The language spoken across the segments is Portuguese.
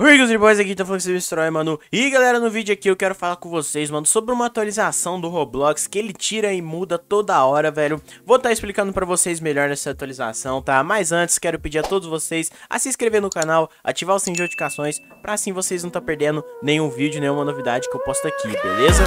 Rigos e boys aqui, tá falando que você mano. E galera, no vídeo aqui eu quero falar com vocês, mano, sobre uma atualização do Roblox que ele tira e muda toda hora, velho. Vou estar tá explicando pra vocês melhor nessa atualização, tá? Mas antes, quero pedir a todos vocês a se inscrever no canal, ativar o sininho de notificações, pra assim vocês não tá perdendo nenhum vídeo, nenhuma novidade que eu posto aqui, beleza?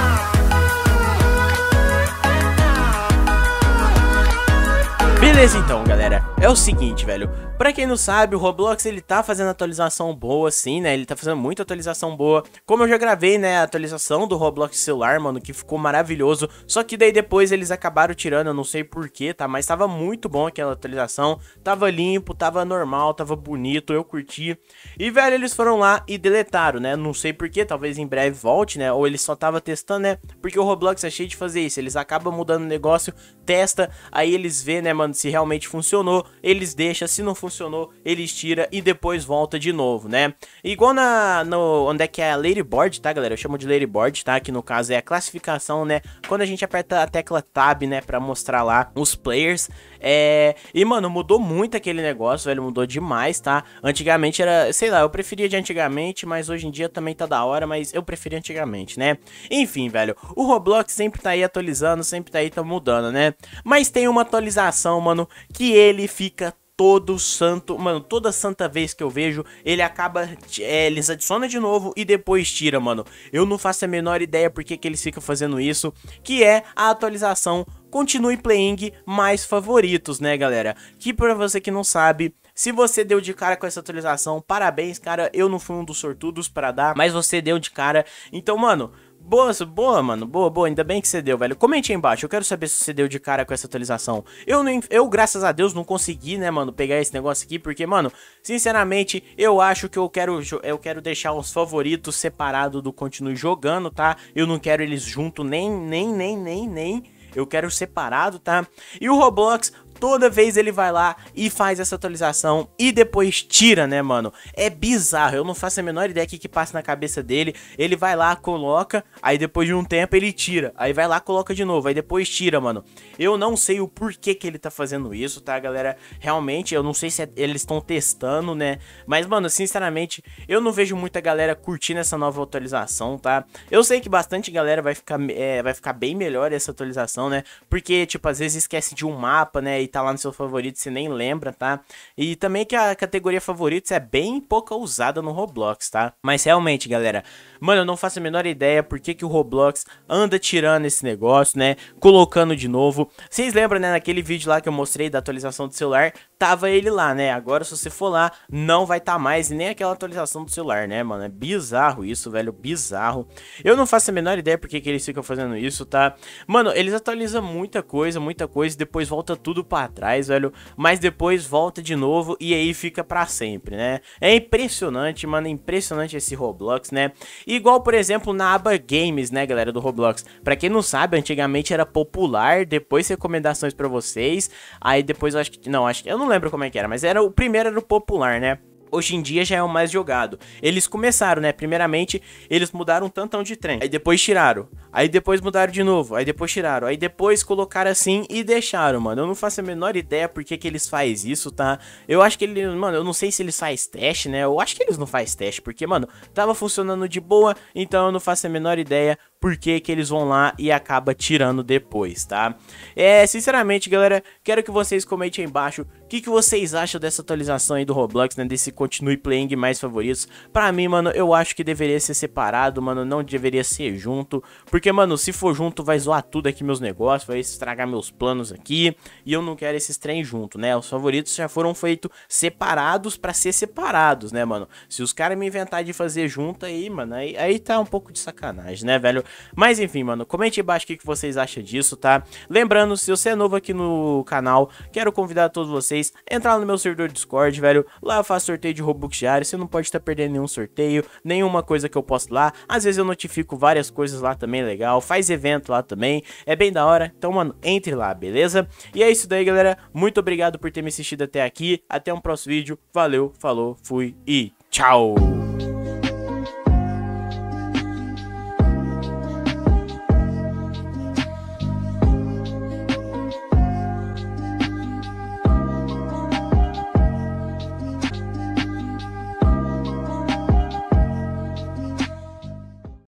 Beleza então, galera. É o seguinte, velho. Pra quem não sabe, o Roblox ele tá fazendo atualização boa, sim, né? Ele tá fazendo muita atualização boa. Como eu já gravei, né? A atualização do Roblox celular, mano, que ficou maravilhoso. Só que daí depois eles acabaram tirando, eu não sei porquê, tá? Mas tava muito bom aquela atualização. Tava limpo, tava normal, tava bonito, eu curti. E, velho, eles foram lá e deletaram, né? Não sei porquê, talvez em breve volte, né? Ou eles só tava testando, né? Porque o Roblox é cheio de fazer isso. Eles acabam mudando o negócio, testa, aí eles vê, né, mano, se realmente funcionou eles deixam, se não funcionou, eles tiram e depois volta de novo, né? Igual na, no, onde é que é a Ladyboard, tá, galera? Eu chamo de Ladyboard, tá? Que no caso é a classificação, né? Quando a gente aperta a tecla Tab, né, pra mostrar lá os players, é... E, mano, mudou muito aquele negócio, velho, mudou demais, tá? Antigamente era, sei lá, eu preferia de antigamente, mas hoje em dia também tá da hora, mas eu preferia antigamente, né? Enfim, velho, o Roblox sempre tá aí atualizando, sempre tá aí tá mudando, né? Mas tem uma atualização, mano, que ele fica fica todo santo, mano, toda santa vez que eu vejo, ele acaba, é, eles adiciona de novo e depois tira, mano. Eu não faço a menor ideia porque que eles ficam fazendo isso, que é a atualização Continue Playing mais favoritos, né, galera? Que para você que não sabe, se você deu de cara com essa atualização, parabéns, cara. Eu não fui um dos sortudos para dar, mas você deu de cara. Então, mano, Boa, boa, mano. Boa, boa. Ainda bem que você deu, velho. Comente aí embaixo. Eu quero saber se você deu de cara com essa atualização. Eu, não, eu, graças a Deus, não consegui, né, mano, pegar esse negócio aqui. Porque, mano, sinceramente, eu acho que eu quero, eu quero deixar os favoritos separados do Continue Jogando, tá? Eu não quero eles junto nem, nem, nem, nem, nem. Eu quero separado, tá? E o Roblox toda vez ele vai lá e faz essa atualização e depois tira, né, mano? É bizarro, eu não faço a menor ideia que que passa na cabeça dele. Ele vai lá, coloca, aí depois de um tempo ele tira, aí vai lá, coloca de novo, aí depois tira, mano. Eu não sei o porquê que ele tá fazendo isso, tá, galera? Realmente, eu não sei se é, eles estão testando, né? Mas, mano, sinceramente, eu não vejo muita galera curtindo essa nova atualização, tá? Eu sei que bastante galera vai ficar, é, vai ficar bem melhor essa atualização, né? Porque, tipo, às vezes esquece de um mapa, né? E tá lá no seu favorito, se nem lembra, tá? E também que a categoria favoritos é bem pouco usada no Roblox, tá? Mas realmente, galera, mano, eu não faço a menor ideia por que, que o Roblox anda tirando esse negócio, né? Colocando de novo. Vocês lembram, né, naquele vídeo lá que eu mostrei da atualização do celular, tava ele lá, né? Agora se você for lá, não vai estar tá mais nem aquela atualização do celular, né, mano? É bizarro isso, velho, bizarro. Eu não faço a menor ideia por que, que eles ficam fazendo isso, tá? Mano, eles atualizam muita coisa, muita coisa e depois volta tudo para trás, velho, mas depois volta de novo e aí fica para sempre, né? É impressionante, mano, é impressionante esse Roblox, né? Igual, por exemplo, na aba Games, né, galera do Roblox. Para quem não sabe, antigamente era popular, depois recomendações para vocês, aí depois eu acho que não, acho que eu não lembro como é que era, mas era o primeiro era o popular, né? hoje em dia já é o mais jogado. Eles começaram, né? Primeiramente, eles mudaram um tantão de trem. Aí depois tiraram. Aí depois mudaram de novo. Aí depois tiraram. Aí depois colocaram assim e deixaram, mano. Eu não faço a menor ideia por que, que eles faz isso, tá? Eu acho que eles, mano, eu não sei se eles faz teste, né? Eu acho que eles não faz teste, porque, mano, tava funcionando de boa, então eu não faço a menor ideia por que, eles vão lá e acaba tirando depois, tá? É, sinceramente, galera, quero que vocês comentem aí embaixo o que, que vocês acham dessa atualização aí do Roblox, né? Desse continue playing mais favoritos. Pra mim, mano, eu acho que deveria ser separado, mano, não deveria ser junto. Porque, mano, se for junto, vai zoar tudo aqui meus negócios, vai estragar meus planos aqui. E eu não quero esses trem junto, né? Os favoritos já foram feitos separados pra ser separados, né, mano? Se os caras me inventarem de fazer junto aí, mano, aí, aí tá um pouco de sacanagem, né, velho? Mas enfim, mano, comente embaixo o que vocês acham disso, tá? Lembrando, se você é novo aqui no canal, quero convidar todos vocês a entrar no meu servidor Discord, velho. Lá eu faço sorteio de Robux diário, você não pode estar tá perdendo nenhum sorteio, nenhuma coisa que eu posto lá. Às vezes eu notifico várias coisas lá também, legal. Faz evento lá também, é bem da hora. Então, mano, entre lá, beleza? E é isso daí, galera. Muito obrigado por ter me assistido até aqui. Até um próximo vídeo. Valeu, falou, fui e tchau!